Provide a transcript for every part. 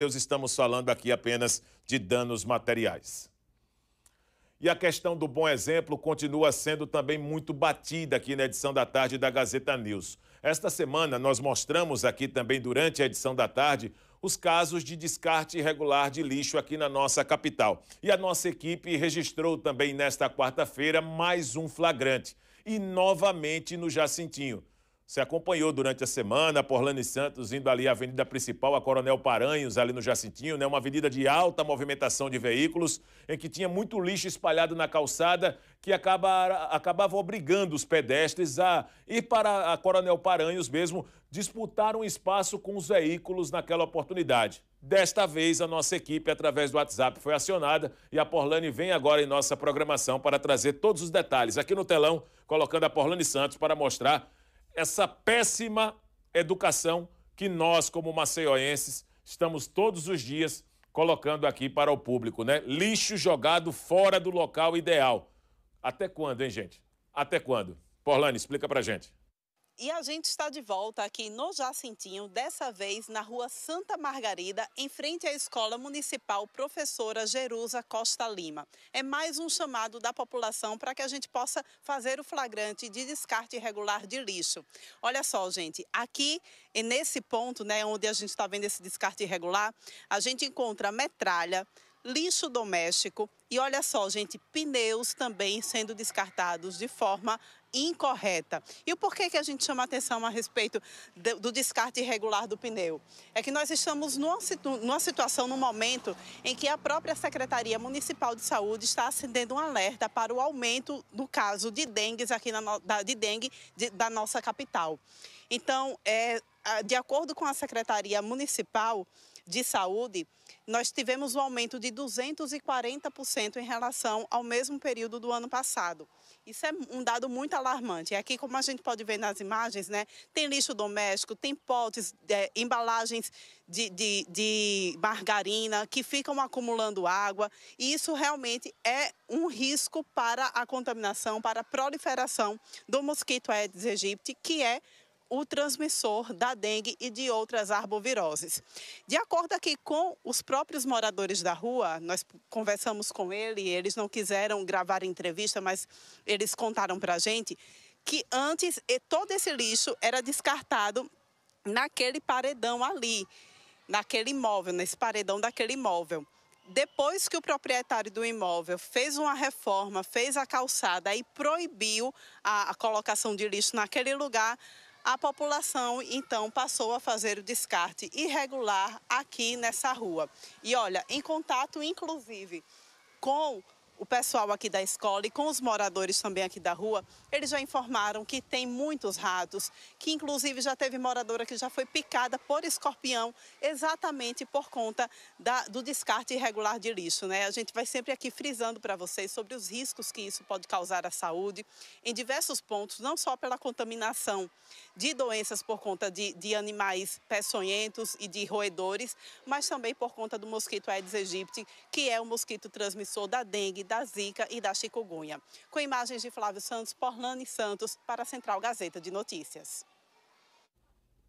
Deus, estamos falando aqui apenas de danos materiais. E a questão do bom exemplo continua sendo também muito batida aqui na edição da tarde da Gazeta News. Esta semana, nós mostramos aqui também durante a edição da tarde os casos de descarte irregular de lixo aqui na nossa capital. E a nossa equipe registrou também nesta quarta-feira mais um flagrante. E novamente no Jacintinho. Você acompanhou durante a semana Porlane Santos indo ali à avenida principal, a Coronel Paranhos, ali no Jacintinho, né? Uma avenida de alta movimentação de veículos, em que tinha muito lixo espalhado na calçada, que acaba, acabava obrigando os pedestres a ir para a Coronel Paranhos mesmo, disputar um espaço com os veículos naquela oportunidade. Desta vez, a nossa equipe, através do WhatsApp, foi acionada e a Porlane vem agora em nossa programação para trazer todos os detalhes aqui no telão, colocando a Porlane Santos para mostrar essa péssima educação que nós, como maceioenses, estamos todos os dias colocando aqui para o público, né? Lixo jogado fora do local ideal. Até quando, hein, gente? Até quando? Porlane, explica pra gente. E a gente está de volta aqui no Jacintinho, dessa vez na rua Santa Margarida, em frente à Escola Municipal Professora Jerusa Costa Lima. É mais um chamado da população para que a gente possa fazer o flagrante de descarte irregular de lixo. Olha só, gente, aqui nesse ponto, né, onde a gente está vendo esse descarte irregular, a gente encontra metralha, lixo doméstico e olha só, gente, pneus também sendo descartados de forma incorreta. E o porquê que a gente chama atenção a respeito do, do descarte irregular do pneu? É que nós estamos numa, numa situação, num momento em que a própria Secretaria Municipal de Saúde está acendendo um alerta para o aumento do caso de dengue aqui na, da, de dengue de, da nossa capital. Então, é, de acordo com a Secretaria Municipal, de saúde, nós tivemos um aumento de 240% em relação ao mesmo período do ano passado. Isso é um dado muito alarmante. É aqui, como a gente pode ver nas imagens, né, tem lixo doméstico, tem potes, é, embalagens de, de, de margarina que ficam acumulando água. E isso realmente é um risco para a contaminação, para a proliferação do mosquito Aedes aegypti, que é o transmissor da dengue e de outras arboviroses. De acordo aqui com os próprios moradores da rua, nós conversamos com ele, eles não quiseram gravar entrevista, mas eles contaram para a gente que antes todo esse lixo era descartado naquele paredão ali, naquele imóvel, nesse paredão daquele imóvel depois que o proprietário do imóvel fez uma reforma, fez a calçada e proibiu a, a, colocação de lixo naquele lugar, a população então passou a fazer o descarte irregular aqui nessa rua. E olha, em contato inclusive com o pessoal aqui da escola e com os moradores também aqui da rua, eles já informaram que tem muitos ratos, que inclusive já teve moradora que já foi picada por escorpião exatamente por conta da, do descarte irregular de lixo. Né? A gente vai sempre aqui frisando para vocês sobre os riscos que isso pode causar à saúde em diversos pontos, não só pela contaminação de doenças por conta de, de animais peçonhentos e de roedores, mas também por conta do mosquito Aedes aegypti, que é o mosquito transmissor da dengue, da Zika e da chikungunya. Com imagens de Flávio Santos, Porlane Santos, para a Central Gazeta de Notícias.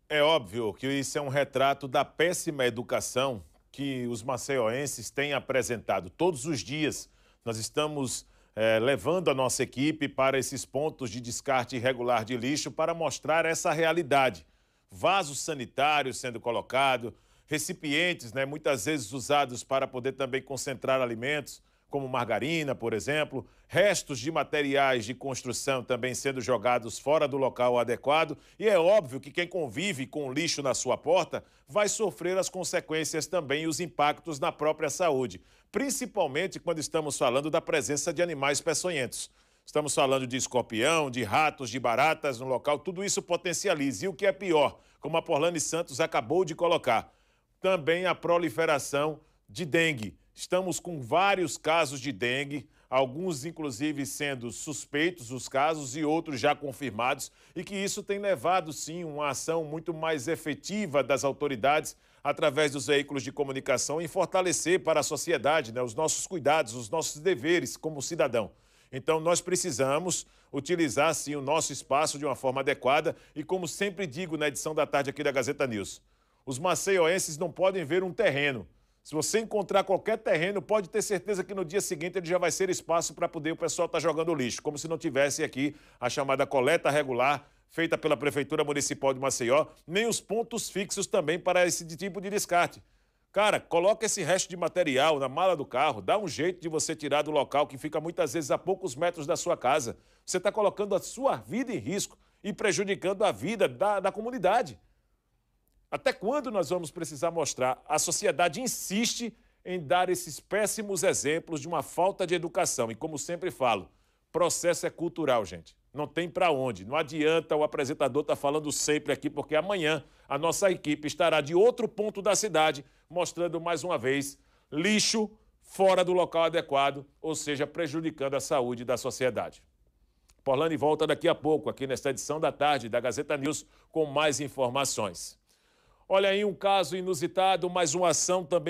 É óbvio que isso é um retrato da péssima educação que os maceioenses têm apresentado todos os dias. Nós estamos é, levando a nossa equipe para esses pontos de descarte irregular de lixo para mostrar essa realidade. Vasos sanitários sendo colocados, recipientes, né, muitas vezes usados para poder também concentrar alimentos, como margarina, por exemplo, restos de materiais de construção também sendo jogados fora do local adequado, e é óbvio que quem convive com lixo na sua porta vai sofrer as consequências também e os impactos na própria saúde, principalmente quando estamos falando da presença de animais peçonhentos. Estamos falando de escorpião, de ratos, de baratas no local, tudo isso potencializa. E o que é pior, como a Porlane Santos acabou de colocar, também a proliferação de dengue. Estamos com vários casos de dengue, alguns inclusive sendo suspeitos os casos e outros já confirmados, e que isso tem levado sim uma ação muito mais efetiva das autoridades através dos veículos de comunicação em fortalecer para a sociedade né, os nossos cuidados, os nossos deveres como cidadão. Então, nós precisamos utilizar, sim, o nosso espaço de uma forma adequada e, como sempre digo na edição da tarde aqui da Gazeta News, os maceioenses não podem ver um terreno, se você encontrar qualquer terreno, pode ter certeza que no dia seguinte ele já vai ser espaço para poder o pessoal estar tá jogando lixo, como se não tivesse aqui a chamada coleta regular feita pela Prefeitura Municipal de Maceió, nem os pontos fixos também para esse tipo de descarte. Cara, coloca esse resto de material na mala do carro, dá um jeito de você tirar do local que fica muitas vezes a poucos metros da sua casa. Você está colocando a sua vida em risco e prejudicando a vida da, da comunidade. Até quando nós vamos precisar mostrar? A sociedade insiste em dar esses péssimos exemplos de uma falta de educação. E como sempre falo, processo é cultural, gente. Não tem para onde. Não adianta o apresentador estar tá falando sempre aqui, porque amanhã a nossa equipe estará de outro ponto da cidade, mostrando mais uma vez lixo fora do local adequado, ou seja, prejudicando a saúde da sociedade. Porlane volta daqui a pouco, aqui nesta edição da tarde da Gazeta News, com mais informações. Olha aí um caso inusitado, mas uma ação também